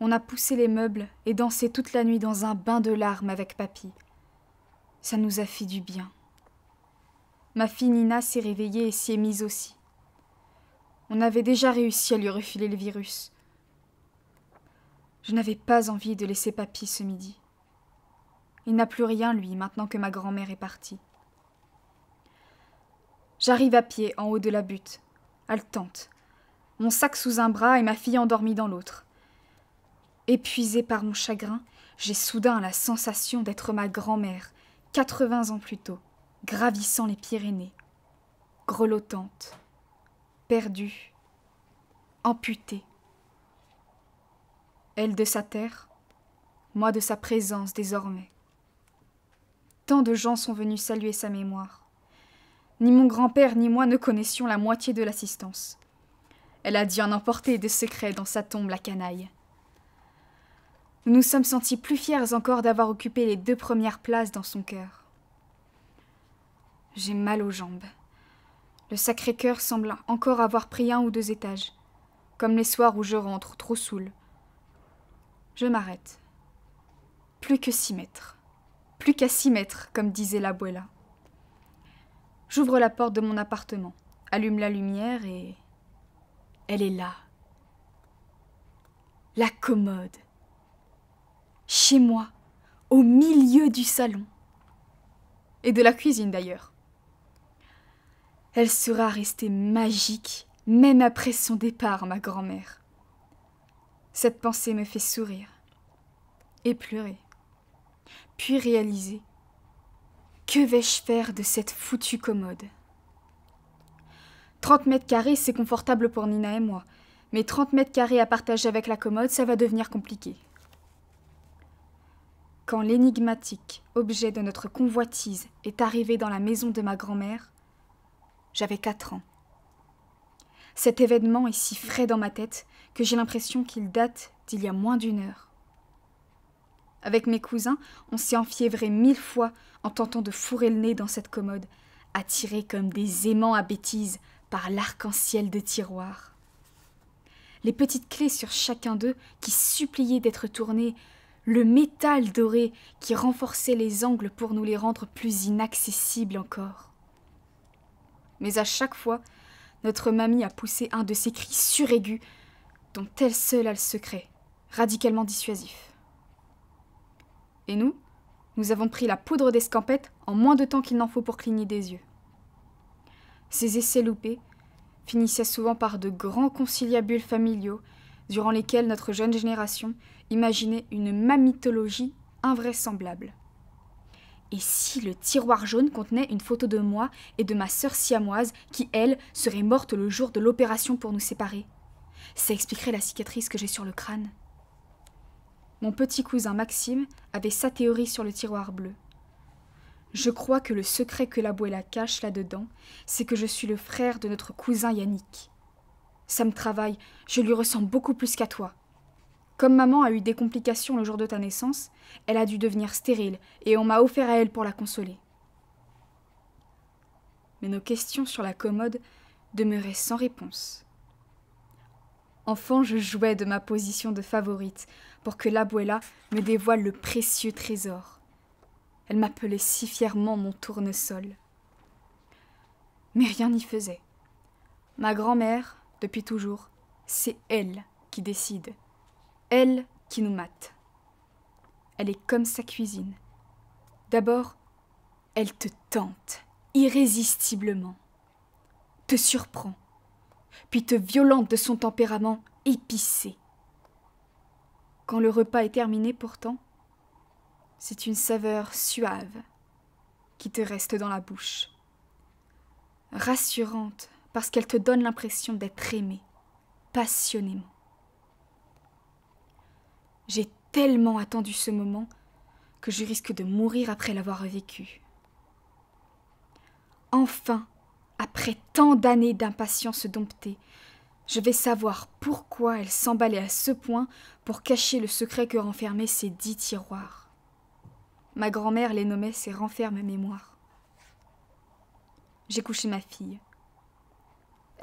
On a poussé les meubles et dansé toute la nuit dans un bain de larmes avec papy. Ça nous a fait du bien. Ma fille Nina s'est réveillée et s'y est mise aussi. On avait déjà réussi à lui refiler le virus. Je n'avais pas envie de laisser papy ce midi. Il n'a plus rien, lui, maintenant que ma grand-mère est partie. J'arrive à pied, en haut de la butte, haletante, mon sac sous un bras et ma fille endormie dans l'autre. Épuisée par mon chagrin, j'ai soudain la sensation d'être ma grand-mère, 80 ans plus tôt, gravissant les Pyrénées, grelottante, perdue, amputée. Elle de sa terre, moi de sa présence désormais. Tant de gens sont venus saluer sa mémoire. Ni mon grand-père ni moi ne connaissions la moitié de l'assistance. Elle a dû en emporter des secrets dans sa tombe, la canaille nous nous sommes sentis plus fiers encore d'avoir occupé les deux premières places dans son cœur. J'ai mal aux jambes. Le Sacré-Cœur semble encore avoir pris un ou deux étages, comme les soirs où je rentre trop saoul. Je m'arrête. Plus que six mètres. Plus qu'à six mètres, comme disait la l'abuela. J'ouvre la porte de mon appartement, allume la lumière et. Elle est là. La commode chez moi, au milieu du salon. Et de la cuisine d'ailleurs. Elle sera restée magique, même après son départ, ma grand-mère. Cette pensée me fait sourire et pleurer, puis réaliser que vais-je faire de cette foutue commode 30 mètres carrés, c'est confortable pour Nina et moi, mais 30 mètres carrés à partager avec la commode, ça va devenir compliqué. Quand l'énigmatique objet de notre convoitise est arrivé dans la maison de ma grand-mère, j'avais quatre ans. Cet événement est si frais dans ma tête que j'ai l'impression qu'il date d'il y a moins d'une heure. Avec mes cousins, on s'est enfiévré mille fois en tentant de fourrer le nez dans cette commode, attirés comme des aimants à bêtises par l'arc-en-ciel de tiroirs. Les petites clés sur chacun d'eux qui suppliaient d'être tournées le métal doré qui renforçait les angles pour nous les rendre plus inaccessibles encore. Mais à chaque fois, notre mamie a poussé un de ces cris suraigus dont elle seule a le secret, radicalement dissuasif. Et nous, nous avons pris la poudre d'escampette en moins de temps qu'il n'en faut pour cligner des yeux. Ces essais loupés finissaient souvent par de grands conciliabules familiaux durant lesquelles notre jeune génération imaginait une mammythologie invraisemblable. Et si le tiroir jaune contenait une photo de moi et de ma sœur siamoise qui, elle, serait morte le jour de l'opération pour nous séparer Ça expliquerait la cicatrice que j'ai sur le crâne. Mon petit cousin Maxime avait sa théorie sur le tiroir bleu. Je crois que le secret que la la cache là-dedans, c'est que je suis le frère de notre cousin Yannick. Ça me travaille, je lui ressens beaucoup plus qu'à toi. Comme maman a eu des complications le jour de ta naissance, elle a dû devenir stérile et on m'a offert à elle pour la consoler. Mais nos questions sur la commode demeuraient sans réponse. Enfant, je jouais de ma position de favorite pour que l'abuela me dévoile le précieux trésor. Elle m'appelait si fièrement mon tournesol. Mais rien n'y faisait. Ma grand-mère, depuis toujours, c'est elle qui décide. Elle qui nous mate. Elle est comme sa cuisine. D'abord, elle te tente irrésistiblement, te surprend, puis te violente de son tempérament épicé. Quand le repas est terminé pourtant, c'est une saveur suave qui te reste dans la bouche, rassurante parce qu'elle te donne l'impression d'être aimée, passionnément. J'ai tellement attendu ce moment que je risque de mourir après l'avoir vécu. Enfin, après tant d'années d'impatience domptée, je vais savoir pourquoi elle s'emballait à ce point pour cacher le secret que renfermaient ces dix tiroirs. Ma grand-mère les nommait ses renfermes mémoires. J'ai couché ma fille.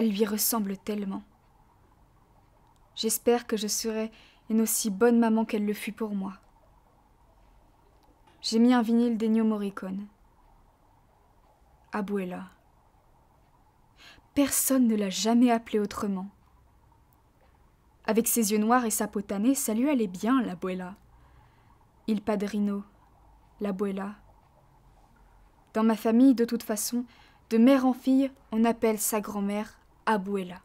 Elle lui ressemble tellement. J'espère que je serai une aussi bonne maman qu'elle le fut pour moi. J'ai mis un vinyle d'Ennio Morricone. Abuela. Personne ne l'a jamais appelée autrement. Avec ses yeux noirs et sa peau tannée, ça lui allait bien, l'abuela. Il padrino, l'abuela. Dans ma famille, de toute façon, de mère en fille, on appelle sa grand-mère Abuela.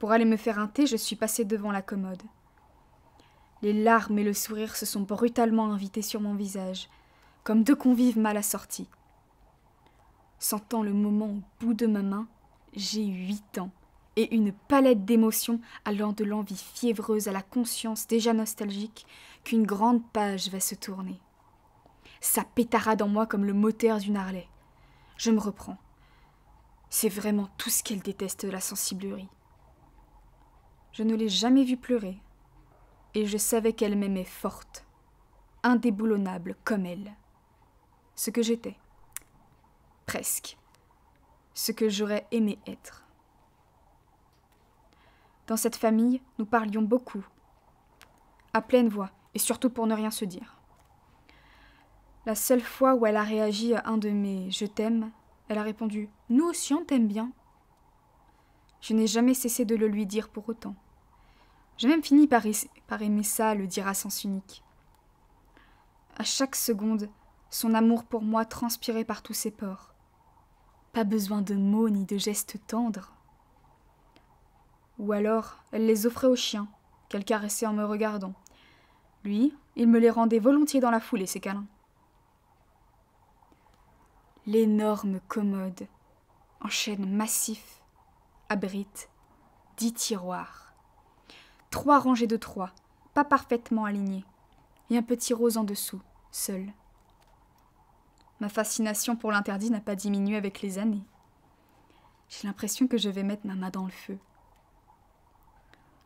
Pour aller me faire un thé, je suis passée devant la commode. Les larmes et le sourire se sont brutalement invités sur mon visage, comme deux convives mal assortis. Sentant le moment au bout de ma main, j'ai huit ans, et une palette d'émotions allant de l'envie fiévreuse à la conscience déjà nostalgique qu'une grande page va se tourner. Ça pétara dans moi comme le moteur d'une Harley. Je me reprends. C'est vraiment tout ce qu'elle déteste, de la sensiblerie. Je ne l'ai jamais vue pleurer, et je savais qu'elle m'aimait forte, indéboulonnable comme elle. Ce que j'étais. Presque. Ce que j'aurais aimé être. Dans cette famille, nous parlions beaucoup, à pleine voix, et surtout pour ne rien se dire. La seule fois où elle a réagi à un de mes je t'aime, elle a répondu Nous aussi, on t'aime bien. Je n'ai jamais cessé de le lui dire pour autant. J'ai même fini par, aimer ça, le dire à sens unique. À chaque seconde, son amour pour moi transpirait par tous ses pores. Pas besoin de mots ni de gestes tendres. Ou alors, elle les offrait aux chiens, qu'elle caressait en me regardant. Lui, il me les rendait volontiers dans la foulée, ses câlins. L'énorme commode, en chêne massif, abrite dix tiroirs. Trois rangées de trois, pas parfaitement alignées, et un petit rose en dessous, seul. Ma fascination pour l'interdit n'a pas diminué avec les années. J'ai l'impression que je vais mettre ma main dans le feu.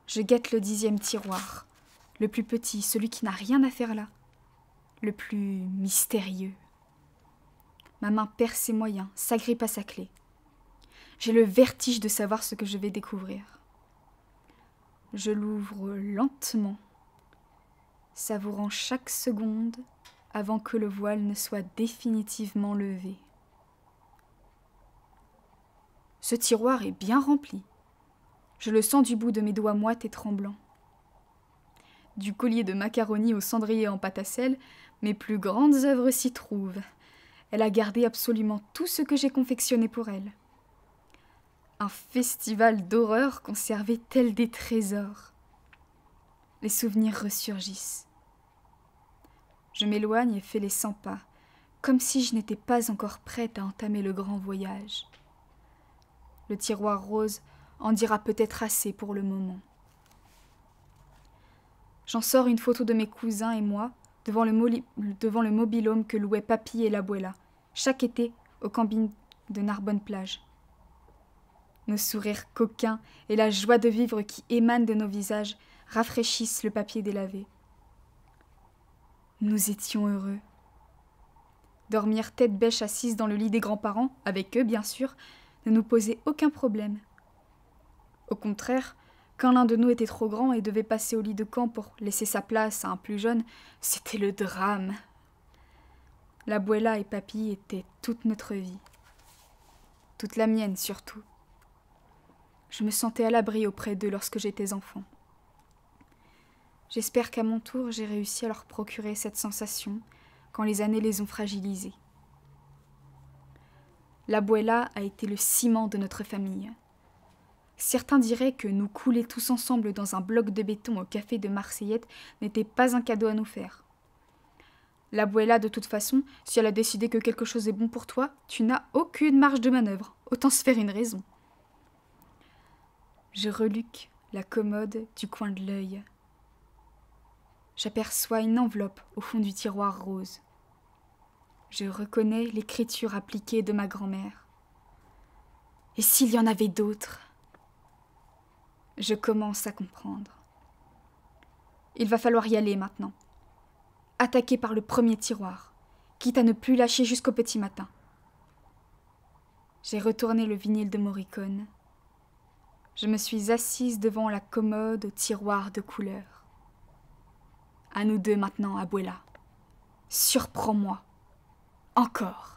Je guette le dixième tiroir, le plus petit, celui qui n'a rien à faire là, le plus mystérieux. Ma main perd ses moyens, s'agrippe à sa clé. J'ai le vertige de savoir ce que je vais découvrir. Je l'ouvre lentement, savourant chaque seconde avant que le voile ne soit définitivement levé. Ce tiroir est bien rempli. Je le sens du bout de mes doigts moites et tremblants. Du collier de macaroni au cendrier en pâte mes plus grandes œuvres s'y trouvent. Elle a gardé absolument tout ce que j'ai confectionné pour elle. Un festival d'horreur conservé tel des trésors. Les souvenirs ressurgissent. Je m'éloigne et fais les cent pas, comme si je n'étais pas encore prête à entamer le grand voyage. Le tiroir rose en dira peut-être assez pour le moment. J'en sors une photo de mes cousins et moi, devant le, devant que louaient Papy et l'Abuela, chaque été au camping de Narbonne-Plage. Nos sourires coquins et la joie de vivre qui émanent de nos visages rafraîchissent le papier délavé. Nous étions heureux. Dormir tête bêche assise dans le lit des grands-parents, avec eux bien sûr, ne nous posait aucun problème. Au contraire, quand l'un de nous était trop grand et devait passer au lit de camp pour laisser sa place à un plus jeune, c'était le drame. La et Papy étaient toute notre vie. Toute la mienne surtout. Je me sentais à l'abri auprès d'eux lorsque j'étais enfant. J'espère qu'à mon tour, j'ai réussi à leur procurer cette sensation quand les années les ont fragilisés. La a été le ciment de notre famille. Certains diraient que nous couler tous ensemble dans un bloc de béton au café de Marseillette n'était pas un cadeau à nous faire. La bouée-là, de toute façon, si elle a décidé que quelque chose est bon pour toi, tu n'as aucune marge de manœuvre. Autant se faire une raison. Je reluque la commode du coin de l'œil. J'aperçois une enveloppe au fond du tiroir rose. Je reconnais l'écriture appliquée de ma grand-mère. Et s'il y en avait d'autres je commence à comprendre. Il va falloir y aller maintenant. Attaqué par le premier tiroir, quitte à ne plus lâcher jusqu'au petit matin. J'ai retourné le vinyle de Morricone. Je me suis assise devant la commode au tiroir de couleur. À nous deux maintenant, Abuela. Surprends-moi. Encore.